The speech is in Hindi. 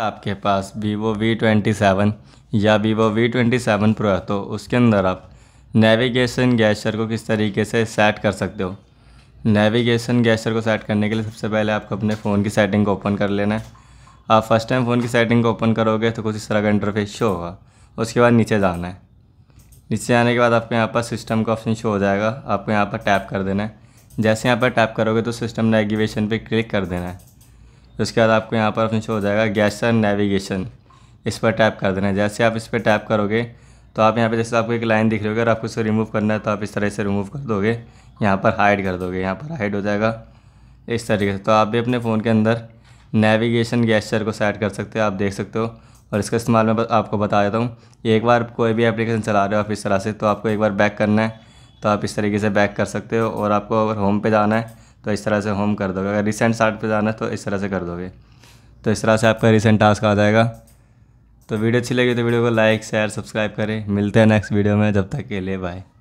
आपके पास वीवो वी ट्वेंटी सेवन या Vivo V twenty seven pro है तो उसके अंदर आप नेविगेशन गैशर को किस तरीके से सेट कर सकते हो नेविगेशन गैशर को सेट करने के लिए सबसे पहले आपको अपने फ़ोन की सेटिंग को ओपन कर लेना है आप फर्स्ट टाइम फ़ोन की सेटिंग को ओपन करोगे तो कुछ इस तरह का इंटरफेस शो होगा उसके बाद नीचे जाना है नीचे आने के बाद आपके यहाँ पर सिस्टम का ऑप्शन शो हो जाएगा आपको यहाँ पर टैप कर देना है जैसे यहाँ पर टैप करोगे तो सिस्टम नेविगेशन पर क्लिक कर देना है उसके बाद आपको यहाँ पर ऑप्शन शो हो जाएगा गैसर नेविगेशन इस पर टैप कर देना है जैसे आप इस पर टैप करोगे तो आप यहाँ पे जैसे आपको एक लाइन दिख रही होगी अगर आपको इसे रिमूव करना है तो आप इस तरह से रिमूव कर दोगे यहाँ पर हाइड कर दोगे यहाँ पर हाइड हो जाएगा इस तरीके से तो आप भी अपने फ़ोन के अंदर नेविगेशन गैस्चर को सेट कर सकते हो आप देख सकते हो और इसका इस्तेमाल मैं आपको बता देता हूँ एक बार कोई भी एप्लीकेशन चला रहे हो आप इस तरह से तो आपको एक बार बैक करना है तो आप इस तरीके से बैक कर सकते हो और आपको अगर होम पे जाना है तो इस तरह से होम कर दोगे अगर रिसेंट स्टार्ट पे जाना है तो इस तरह से कर दोगे तो इस तरह से आपका रिसेंट टास्क आ जाएगा तो वीडियो अच्छी लगी तो वीडियो को लाइक शेयर सब्सक्राइब करें मिलते हैं नेक्स्ट वीडियो में जब तक के लिए बाय